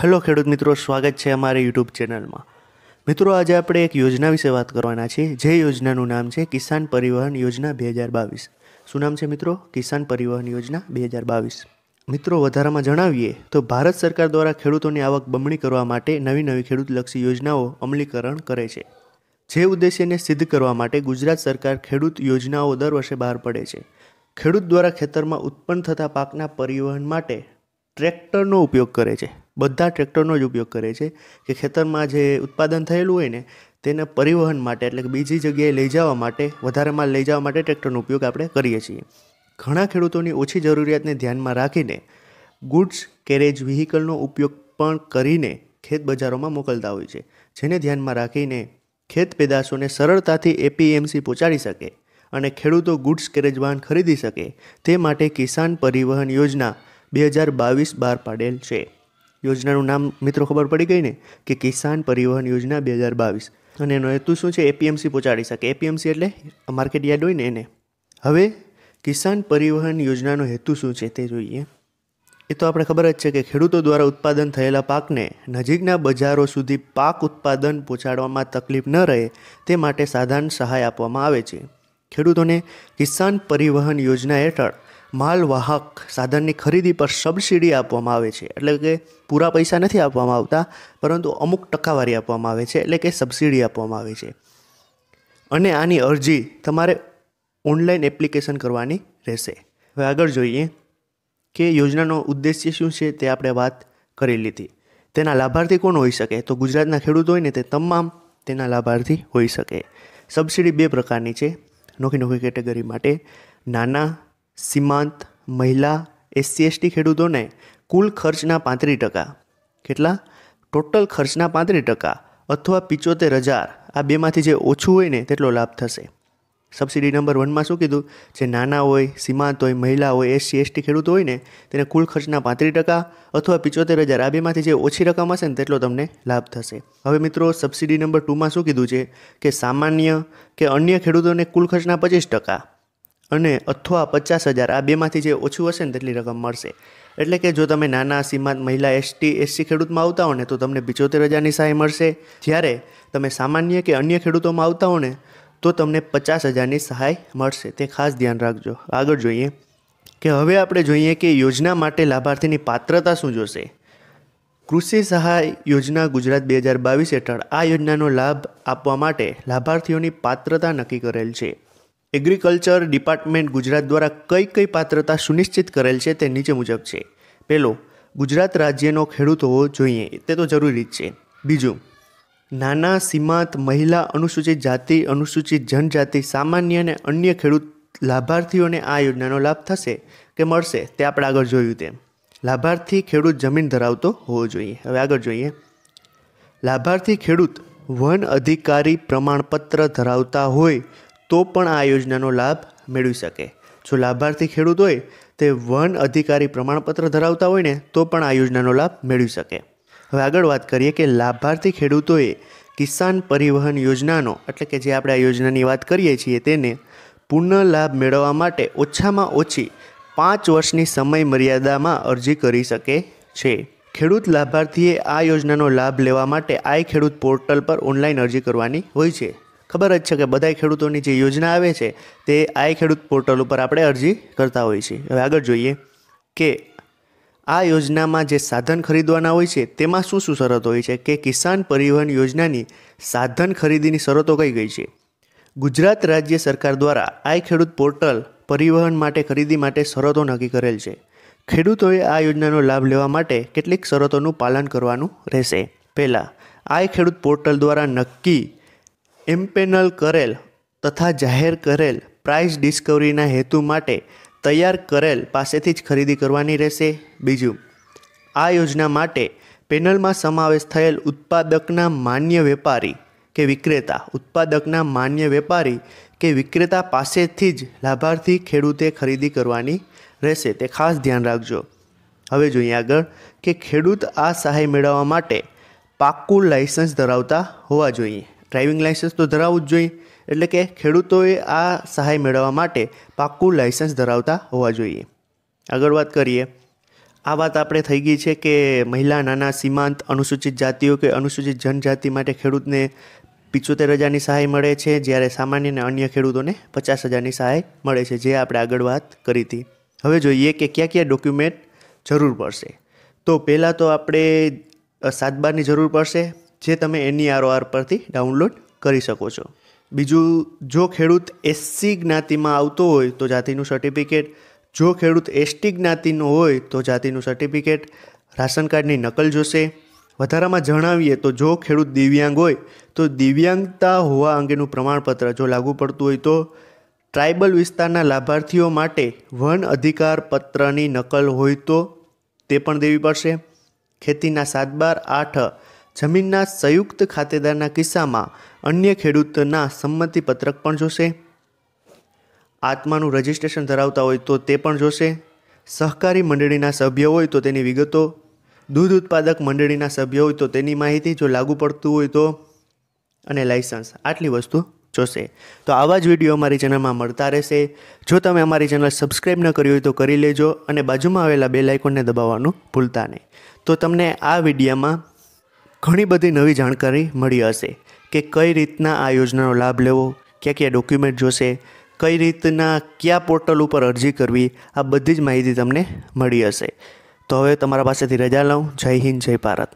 hello ખેડૂત મિત્રો સ્વાગત છે અમારી યુટ્યુબ ચેનલમાં મિત્રો આજે આપણે એક યોજના વિશે વાત કરવાના છીએ જે યોજનાનું નામ છે કિસાન પરિવહન યોજના બે હજાર બાવીસ શું નામ છે મિત્રો કિસાન પરિવહન યોજના બે હજાર બાવીસ મિત્રો વધારામાં જણાવીએ તો ભારત સરકાર દ્વારા ખેડૂતોની આવક બમણી કરવા માટે નવી નવી ખેડૂતલક્ષી યોજનાઓ અમલીકરણ કરે છે જે ઉદ્દેશ્યને સિદ્ધ કરવા માટે ગુજરાત સરકાર ખેડૂત યોજનાઓ દર વર્ષે બહાર પડે છે ખેડૂત દ્વારા ખેતરમાં ઉત્પન્ન થતા પાકના પરિવહન માટે ટ્રેક્ટરનો ઉપયોગ કરે છે બધા ટ્રેક્ટરનો જ ઉપયોગ કરે છે કે ખેતરમાં જે ઉત્પાદન થયેલું હોય ને તેને પરિવહન માટે એટલે કે બીજી જગ્યાએ લઈ જવા માટે વધારે માલ લઈ જવા માટે ટ્રેક્ટરનો ઉપયોગ આપણે કરીએ છીએ ઘણા ખેડૂતોની ઓછી જરૂરિયાતને ધ્યાનમાં રાખીને ગુડ્સ કેરેજ વ્હીકલનો ઉપયોગ પણ કરીને ખેત બજારોમાં મોકલતા હોય છે જેને ધ્યાનમાં રાખીને ખેત પેદાશોને સરળતાથી એપીએમસી પહોંચાડી શકે અને ખેડૂતો ગુડ્સ કેરેજ વાહન ખરીદી શકે તે માટે કિસાન પરિવહન યોજના બે હજાર બાવીસ બહાર પાડેલ છે યોજનાનું નામ મિત્રો ખબર પડી ગઈ ને કે કિસાન પરિવહન યોજના બે હજાર બાવીસ અને એનો હેતુ શું છે એપીએમસી પહોંચાડી શકે એપીએમસી એટલે માર્કેટ યાર્ડ હોય ને એને હવે કિસાન પરિવહન યોજનાનો હેતુ શું છે તે જોઈએ એ તો આપણે ખબર જ છે કે ખેડૂતો દ્વારા ઉત્પાદન થયેલા પાકને નજીકના બજારો સુધી પાક ઉત્પાદન પહોંચાડવામાં તકલીફ ન રહે તે માટે સાધારણ સહાય આપવામાં આવે છે ખેડૂતોને કિસાન પરિવહન યોજના હેઠળ માલવાહક સાધનની ખરીદી પર સબસિડી આપવામાં આવે છે એટલે કે પૂરા પૈસા નથી આપવામાં આવતા પરંતુ અમુક ટકાવારી આપવામાં આવે છે એટલે કે સબસિડી આપવામાં આવે છે અને આની અરજી તમારે ઓનલાઈન એપ્લિકેશન કરવાની રહેશે હવે આગળ જોઈએ કે યોજનાનો ઉદ્દેશ્ય શું છે તે આપણે વાત કરી લીધી તેના લાભાર્થી કોણ હોઈ શકે તો ગુજરાતના ખેડૂત હોય ને તે તમામ તેના લાભાર્થી હોઈ શકે સબસિડી બે પ્રકારની છે નોખી નોખી કેટેગરી માટે નાના સીમાંત મહિલા એસસી એસટી ખેડૂતોને કુલ ખર્ચના પાંત્રીસ ટકા કેટલા ટોટલ ખર્ચના પાંત્રીસ ટકા અથવા પિચોતેર હજાર આ બેમાંથી જે ઓછું હોય ને તેટલો લાભ થશે સબસિડી નંબર વનમાં શું કીધું જે નાના હોય સીમાંત હોય મહિલા હોય એસસી એસટી ખેડૂત હોય ને તેને કુલ ખર્ચના પાંત્રીસ ટકા અથવા પિચોતેર હજાર આ બેમાંથી જે ઓછી રકમ હશે ને તેટલો તમને લાભ થશે હવે મિત્રો સબસિડી નંબર ટુમાં શું કીધું છે કે સામાન્ય કે અન્ય ખેડૂતોને કુલ ખર્ચના પચીસ ટકા અને અથવા પચાસ હજાર આ બેમાંથી જે ઓછું હશે ને તેટલી રકમ મળશે એટલે કે જો તમે નાના સીમાંત મહિલા એસટી એસસી ખેડૂતમાં આવતા હો ને તો તમને પિચોતેર હજારની સહાય મળશે જ્યારે તમે સામાન્ય કે અન્ય ખેડૂતોમાં આવતા હો ને તો તમને પચાસ હજારની સહાય મળશે તે ખાસ ધ્યાન રાખજો આગળ જોઈએ કે હવે આપણે જોઈએ કે યોજના માટે લાભાર્થીની પાત્રતા શું જોશે કૃષિ સહાય યોજના ગુજરાત બે હજાર બાવીસ હેઠળ આ યોજનાનો લાભ આપવા માટે લાભાર્થીઓની પાત્રતા નક્કી કરેલ છે એગ્રીકલ્ચર ડિપાર્ટમેન્ટ ગુજરાત દ્વારા કઈ કઈ પાત્રતા સુનિશ્ચિત કરેલ છે તે નીચે મુજબ છે પહેલો ગુજરાત રાજ્યનો ખેડૂત હોવો જોઈએ તે તો જરૂરી જ છે બીજું નાના સીમાંત મહિલા અનુસૂચિત જાતિ અનુસૂચિત જનજાતિ સામાન્ય અને અન્ય ખેડૂત લાભાર્થીઓને આ યોજનાનો લાભ થશે કે મળશે તે આપણે આગળ જોયું તેમ લાભાર્થી ખેડૂત જમીન ધરાવતો હોવો જોઈએ હવે આગળ જોઈએ લાભાર્થી ખેડૂત વન અધિકારી પ્રમાણપત્ર ધરાવતા હોય તો પણ આ યોજનાનો લાભ મેળવી શકે જો લાભાર્થી ખેડૂત હોય તે વન અધિકારી પ્રમાણપત્ર ધરાવતા હોય ને તો પણ આ યોજનાનો લાભ મેળવી શકે હવે આગળ વાત કરીએ કે લાભાર્થી ખેડૂતોએ કિસાન પરિવહન યોજનાનો એટલે કે જે આપણે આ યોજનાની વાત કરીએ છીએ તેને પૂર્ણ લાભ મેળવવા માટે ઓછામાં ઓછી પાંચ વર્ષની સમય મર્યાદામાં અરજી કરી શકે છે ખેડૂત લાભાર્થીએ આ યોજનાનો લાભ લેવા માટે આઈ ખેડૂત પોર્ટલ પર ઓનલાઈન અરજી કરવાની હોય છે ખબર જ છે કે બધા ખેડૂતોની જે યોજના આવે છે તે આઈ ખેડૂત પોર્ટલ ઉપર આપણે અરજી કરતા હોઈએ છીએ હવે આગળ જોઈએ કે આ યોજનામાં જે સાધન ખરીદવાના હોય છે તેમાં શું શું શરતો હોય છે કે કિસાન પરિવહન યોજનાની સાધન ખરીદીની શરતો કઈ ગઈ છે ગુજરાત રાજ્ય સરકાર દ્વારા આઈ ખેડૂત પોર્ટલ પરિવહન માટે ખરીદી માટે શરતો નક્કી કરેલ છે ખેડૂતોએ આ યોજનાનો લાભ લેવા માટે કેટલીક શરતોનું પાલન કરવાનું રહેશે પહેલાં આ ખેડૂત પોર્ટલ દ્વારા નક્કી એમ્પેનલ કરેલ તથા જાહેર કરેલ પ્રાઇસ ડિસ્કવરીના હેતુ માટે તૈયાર કરેલ પાસેથી જ ખરીદી કરવાની રહેશે બીજું આ યોજના માટે પેનલમાં સમાવેશ થયેલ ઉત્પાદકના માન્ય વેપારી કે વિક્રેતા ઉત્પાદકના માન્ય વેપારી કે વિક્રેતા પાસેથી જ લાભાર્થી ખેડૂતે ખરીદી કરવાની રહેશે તે ખાસ ધ્યાન રાખજો હવે જોઈએ આગળ કે ખેડૂત આ સહાય મેળવવા માટે પાક્કું લાઇસન્સ ધરાવતા હોવા જોઈએ ડ્રાઇવિંગ લાઇસન્સ તો ધરાવવું જ જોઈએ એટલે કે ખેડૂતોએ આ સહાય મેળવવા માટે પાક્કું લાઇસન્સ ધરાવતા હોવા જોઈએ આગળ વાત કરીએ આ વાત આપણે થઈ ગઈ છે કે મહિલા નાના સીમાંત અનુસૂચિત જાતિઓ કે અનુસૂચિત જનજાતિ માટે ખેડૂતને પિચોતેર હજારની સહાય મળે છે જ્યારે સામાન્ય અને અન્ય ખેડૂતોને પચાસ હજારની સહાય મળે છે જે આપણે આગળ વાત કરી હતી હવે જોઈએ કે કયા કયા ડોક્યુમેન્ટ જરૂર પડશે તો પહેલાં તો આપણે સાત બારની જરૂર પડશે જે તમે એનઈઆરઓઆર e પરથી ડાઉનલોડ કરી શકો છો બીજું જો ખેડૂત એસસી જ્ઞાતિમાં આવતો હોય તો જાતિનું સર્ટિફિકેટ જો ખેડૂત એસટી જ્ઞાતિનો હોય તો જાતિનું સર્ટિફિકેટ રાશન કાર્ડની નકલ જોશે વધારામાં જણાવીએ તો જો ખેડૂત દિવ્યાંગ હોય તો દિવ્યાંગતા હોવા અંગેનું પ્રમાણપત્ર જો લાગુ પડતું હોય તો ટ્રાઇબલ વિસ્તારના લાભાર્થીઓ માટે વન અધિકાર પત્રની નકલ હોય તો તે પણ દેવી પડશે ખેતીના સાતબાર આઠ જમીનના સંયુક્ત ખાતેદારના કિસ્સામાં અન્ય ખેડૂતના સંમતિપત્રક પણ જોશે આત્માનું રજિસ્ટ્રેશન ધરાવતા હોય તો તે પણ જોશે સહકારી મંડળીના સભ્ય હોય તો તેની વિગતો દૂધ ઉત્પાદક મંડળીના સભ્ય હોય તો તેની માહિતી જો લાગુ પડતું હોય તો અને લાઇસન્સ આટલી વસ્તુ જોશે તો આવા જ વિડીયો અમારી ચેનલમાં મળતા રહેશે જો તમે અમારી ચેનલ સબસ્ક્રાઇબ ન કરી હોય તો કરી લેજો અને બાજુમાં આવેલા બે લાઇકોનને દબાવવાનું ભૂલતા નહીં તો તમને આ વિડીયોમાં ઘણી બધી નવી જાણકારી મળી હશે કે કઈ રીતના આ યોજનાનો લાભ લેવો ક્યાં ક્યાં ડોક્યુમેન્ટ જોશે કઈ રીતના કયા પોર્ટલ ઉપર અરજી કરવી આ બધી જ માહિતી તમને મળી હશે તો હવે તમારા પાસેથી રજા લઉં જય હિન્દ જય ભારત